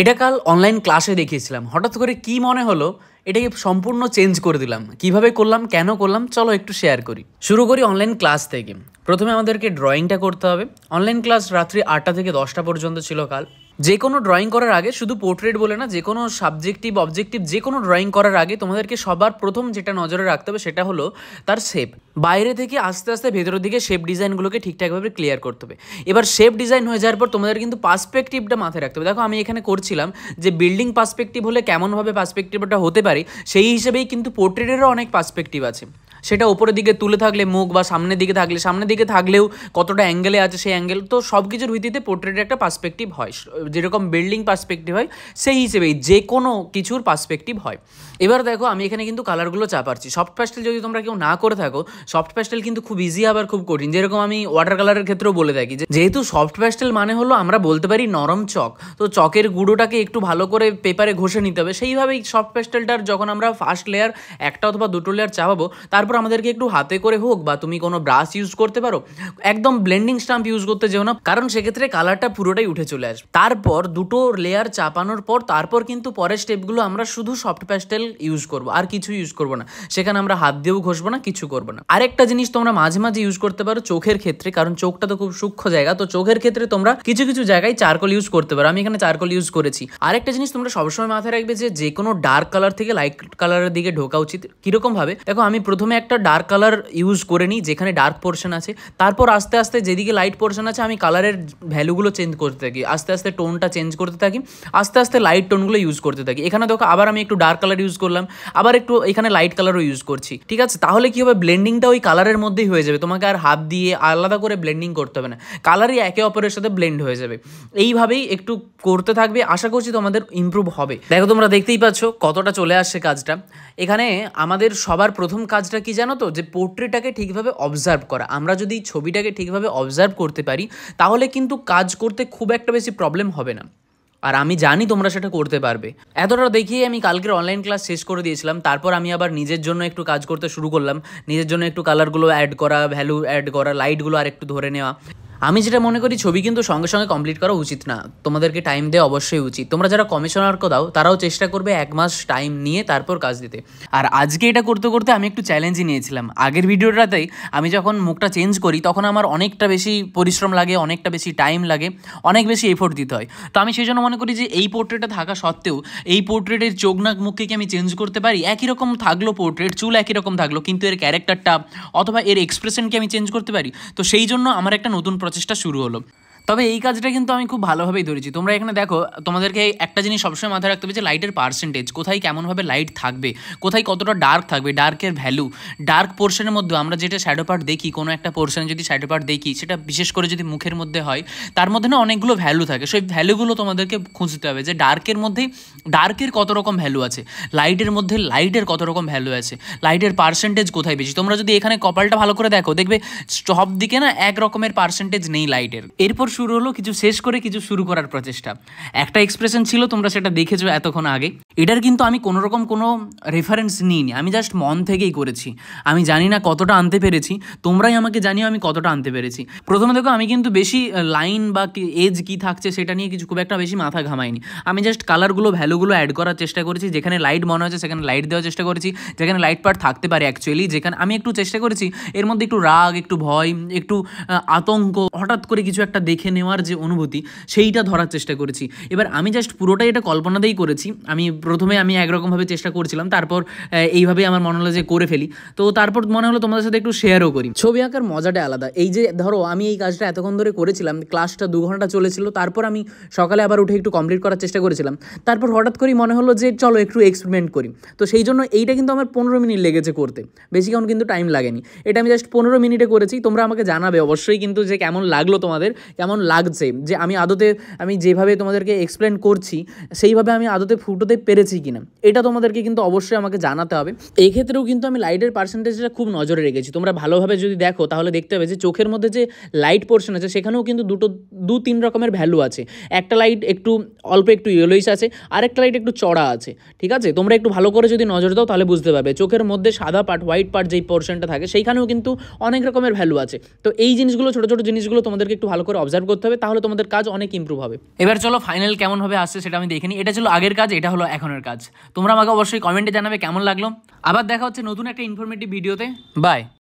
এটা কাল অনলাইন ক্লাসে দেখিয়েছিলাম হঠাৎ করে কি মনে হলো এটাকে সম্পূর্ণ চেঞ্জ করে দিলাম কিভাবে করলাম কেন করলাম চলো একটু শেয়ার করি শুরু করি অনলাইন ক্লাস থেকে প্রথমে আমাদেরকে ড্রয়িংটা করতে হবে অনলাইন ক্লাস রাত্রি আটটা থেকে দশটা পর্যন্ত ছিল কাল যে কোনো ড্রয়িং করার আগে শুধু পোর্ট্রেট বলে না যে কোনো সাবজেক্টিভ অবজেক্টিভ যে কোনো ড্রয়িং করার আগে তোমাদেরকে সবার প্রথম যেটা নজরে রাখতে হবে সেটা হলো তার শেপ বাইরে থেকে আস্তে আস্তে ভেতরের দিকে শেপ ডিজাইনগুলোকে ঠিকঠাকভাবে ক্লিয়ার করতে হবে এবার শেপ ডিজাইন হয়ে যাওয়ার পর তোমাদের কিন্তু পার্সপেকটিভটা মাথায় রাখতে হবে দেখো আমি এখানে করছিলাম যে বিল্ডিং পার্সপেকটিভ হলে কেমনভাবে পার্সপেকটিভটা হতে পারে সেই হিসেবেই কিন্তু পোর্ট্রেটেরও অনেক পার্সপেকটিভ আছে সেটা ওপরের দিকে তুলে থাকলে মুখ বা সামনের দিকে থাকলে সামনের দিকে থাকলেও কতটা অ্যাঙ্গেলে আছে সেই অ্যাঙ্গেল তো সব কিছুর ভিত্তিতে পোর্ট্রেটের একটা পার্সপেক্টিভ হয় যেরকম বিল্ডিং পার্সপেক্টিভ হয় সেই হিসেবেই যে কোনো কিছুর পার্সপেক্টিভ হয় এবার দেখো আমি এখানে কিন্তু কালারগুলো চাপাচ্ছি সফট প্যাস্টেল যদি তোমরা কেউ না করে থাকো সফট প্যাস্টেল কিন্তু খুব ইজি আবার খুব কঠিন যেরকম আমি ওয়াটার কালারের ক্ষেত্রেও বলে থাকি যেহেতু সফট প্যাস্টেল মানে হলো আমরা বলতে পারি নরম চক তো চকের গুঁড়োটাকে একটু ভালো করে পেপারে ঘষে নিতে হবে সেইভাবেই সফট প্যাস্টেলটার যখন আমরা ফার্স্ট লেয়ার একটা অথবা দুটো লেয়ার চাপাবো তারপর তারপর আমাদেরকে একটু হাতে করে হোক বা তুমি কোনো ব্রাশ ইউজ করতে পারো একদম ব্লেন্ডিং স্টাম্প ইউজ করতে যেও না কারণ সেক্ষেত্রে কালারটা পুরোটাই উঠে চলে আসবে তারপর দুটো লেয়ার চাপানোর পর তারপর কিন্তু পরের স্টেপগুলো আমরা শুধু সফট প্যাস্টেল ইউজ করব আর কিছু ইউজ করব না সেখানে আমরা হাত দিয়েও ঘষবো না কিছু করব না আরেকটা জিনিস তোমরা মাঝে মাঝে ইউজ করতে পারো চোখের ক্ষেত্রে কারণ চোখটা তো খুব সূক্ষ্ম জায়গা তো চোখের ক্ষেত্রে তোমরা কিছু কিছু জায়গায় চারকোল ইউজ করতে পারো আমি এখানে চারকোল ইউজ করেছি আরেকটা জিনিস তোমরা সবসময় মাথায় রাখবে যে যে কোনো ডার্ক কালার থেকে লাইট কালারের দিকে ঢোকা উচিত কীরকমভাবে দেখো আমি প্রথমে একটা ডার্ক কালার ইউজ করে নিই যেখানে ডার্ক পোর্শন আছে তারপর আস্তে আস্তে যেদিকে লাইট পোর্শন আছে আমি কালারের ভ্যালুগুলো চেঞ্জ করতে থাকি আস্তে আস্তে টোনটা চেঞ্জ করতে থাকি আস্তে আস্তে লাইট টোনগুলো ইউজ করতে থাকি এখানে দেখো আবার আমি একটু ডার্ক কালার ইউজ করলাম আবার একটু এখানে লাইট কালারও ইউজ করছি ঠিক আছে তাহলে কী হবে ব্লেন্ডিংটা ওই কালারের মধ্যেই হয়ে যাবে তোমাকে আর হাত দিয়ে আলাদা করে ব্লেন্ডিং করতে হবে না কালারই একে অপরের সাথে ব্লেন্ড হয়ে যাবে এইভাবেই একটু করতে থাকবে আশা করছি তোমাদের ইম্প্রুভ হবে দেখো তোমরা দেখতেই পাচ্ছ কতটা চলে আসছে কাজটা এখানে আমাদের সবার প্রথম কাজটা কি জানো তো যে পোর্ট্রেটাকে ঠিকভাবে অবজার্ভ করা আমরা যদি ছবিটাকে ঠিকভাবে অবজার্ভ করতে পারি তাহলে কিন্তু কাজ করতে খুব একটা বেশি প্রবলেম হবে না আর আমি জানি তোমরা সেটা করতে পারবে এতটা দেখিয়ে আমি কালকের অনলাইন ক্লাস শেষ করে দিয়েছিলাম তারপর আমি আবার নিজের জন্য একটু কাজ করতে শুরু করলাম নিজের জন্য একটু কালারগুলো অ্যাড করা ভ্যালু অ্যাড করা লাইটগুলো আর একটু ধরে নেওয়া আমি যেটা মনে করি ছবি কিন্তু সঙ্গে সঙ্গে কমপ্লিট করা উচিত না তোমাদেরকে টাইম দেওয়া অবশ্যই উচিত তোমরা যারা কমিশনারকে দাও তারাও চেষ্টা করবে এক মাস টাইম নিয়ে তারপর কাজ দিতে আর আজকে এটা করতে করতে আমি একটু চ্যালেঞ্জই নিয়েছিলাম আগের ভিডিওটাতেই আমি যখন মুখটা চেঞ্জ করি তখন আমার অনেকটা বেশি পরিশ্রম লাগে অনেকটা বেশি টাইম লাগে অনেক বেশি এফোর্ট দিতে হয় তো আমি সেই জন্য মনে করি যে এই পোর্ট্রেটটা থাকা সত্ত্বেও এই পোর্ট্রেটের চোখ নাক মুখকে কি আমি চেঞ্জ করতে পারি একই রকম থাকলো পোর্ট্রেট চুল একই রকম থাকলো কিন্তু এর ক্যারেক্টারটা অথবা এর এক্সপ্রেশনকে আমি চেঞ্জ করতে পারি তো সেই জন্য আমার একটা নতুন প্রচেষ্টা শুরু হলো তবে এই কাজটা কিন্তু আমি খুব ভালোভাবেই ধরেছি তোমরা এখানে দেখো তোমাদেরকে একটা জিনিস সবসময় মাথায় রাখতে হবে যে লাইটের পার্সেন্টেজ কোথায় কেমনভাবে লাইট থাকবে কোথায় কতটা ডার্ক থাকবে ডার্কের ভ্যালু ডার্ক পোর্শনের মধ্যে আমরা যেটা শ্যাডো পার্ট দেখি কোনো একটা পোর্শনে যদি শ্যাডো পার্ট দেখি সেটা বিশেষ করে যদি মুখের মধ্যে হয় তার মধ্যে না অনেকগুলো ভ্যালু থাকে সেই ভ্যালুগুলো তোমাদেরকে খুঁজতে হবে যে ডার্কের মধ্যে ডার্কের কত রকম ভ্যালু আছে লাইটের মধ্যে লাইটের কত রকম ভ্যালু আছে লাইটের পার্সেন্টেজ কোথায় বেশি তোমরা যদি এখানে কপালটা ভালো করে দেখো দেখবে সব দিকে না এক রকমের পার্সেন্টেজ নেই লাইটের এরপর শুরু হলো কিছু শেষ করে কিছু শুরু করার প্রচেষ্টা একটা এক্সপ্রেশন ছিল তোমরা সেটা দেখেছো এতক্ষণ আগে এটার কিন্তু আমি কোনো রকম কোনো রেফারেন্স নিইনি আমি জাস্ট মন থেকেই করেছি আমি জানি না কতটা আনতে পেরেছি তোমরাই আমাকে জানিও আমি কতটা আনতে পেরেছি প্রথমে দেখো আমি কিন্তু বেশি লাইন বা এজ কি থাকছে সেটা নিয়ে কিছু খুব একটা বেশি মাথা ঘামাইনি আমি জাস্ট কালারগুলো ভ্যালুগুলো অ্যাড করার চেষ্টা করেছি যেখানে লাইট মনে হচ্ছে সেখানে লাইট দেওয়ার চেষ্টা করেছি যেখানে লাইট পার্ট থাকতে পারে অ্যাকচুয়ালি যেখানে আমি একটু চেষ্টা করেছি এর মধ্যে একটু রাগ একটু ভয় একটু আতঙ্ক হঠাৎ করে কিছু একটা দেখে দেখে নেওয়ার যে অনুভূতি সেইটা ধরার চেষ্টা করেছি এবার আমি জাস্ট পুরোটাই এটা কল্পনাতেই করেছি আমি প্রথমে আমি একরকমভাবে চেষ্টা করছিলাম তারপর এইভাবেই আমার মনে হলো যে করে ফেলি তো তারপর মনে হলো তোমাদের সাথে একটু শেয়ারও করি ছবি আঁকার মজাটা আলাদা এই যে ধরো আমি এই কাজটা এতক্ষণ ধরে করেছিলাম ক্লাসটা দু ঘন্টা চলেছিল তারপর আমি সকালে আবার উঠে একটু কমপ্লিট করার চেষ্টা করেছিলাম তারপর হঠাৎ করেই মনে হলো যে চলো একটু এক্সপেরিমেন্ট করি তো সেই জন্য এইটা কিন্তু আমার পনেরো মিনিট লেগেছে করতে বেশিক্ষণ কিন্তু টাইম লাগেনি এটা আমি জাস্ট পনেরো মিনিটে করেছি তোমরা আমাকে জানাবে অবশ্যই কিন্তু যে কেমন লাগলো তোমাদের কেমন কেমন লাগছে যে আমি আদতে আমি যেভাবে তোমাদেরকে এক্সপ্লেন করছি সেইভাবে আমি আদতে ফুটোতে পেরেছি কি না এটা তোমাদেরকে কিন্তু অবশ্যই আমাকে জানাতে হবে এই ক্ষেত্রেও কিন্তু আমি লাইটের পার্সেন্টেজটা খুব নজরে রেখেছি তোমরা ভালোভাবে যদি দেখো তাহলে দেখতে পাবে যে চোখের মধ্যে যে লাইট পোর্শন আছে সেখানেও কিন্তু দুটো দু তিন রকমের ভ্যালু আছে একটা লাইট একটু অল্প একটু ইয়েলোইস আছে আর একটা লাইট একটু চড়া আছে ঠিক আছে তোমরা একটু ভালো করে যদি নজর দাও তাহলে বুঝতে পারবে চোখের মধ্যে সাদা পার্ট হোয়াইট পার্ট যেই পোর্শনটা থাকে সেইখানেও কিন্তু অনেক রকমের ভ্যালু আছে তো এই জিনিসগুলো ছোটো ছোটো জিনিসগুলো তোমাদেরকে একটু ভালো করে অবজার্ভ অ্যাডাপ্ট করতে হবে তাহলে তোমাদের কাজ অনেক ইম্প্রুভ হবে এবার চলো ফাইনাল কেমন হবে আসছে সেটা আমি দেখিনি এটা ছিল আগের কাজ এটা হলো এখনের কাজ তোমরা আমাকে অবশ্যই কমেন্টে জানাবে কেমন লাগলো আবার দেখা হচ্ছে নতুন একটা ইনফরমেটিভ ভিডিওতে বাই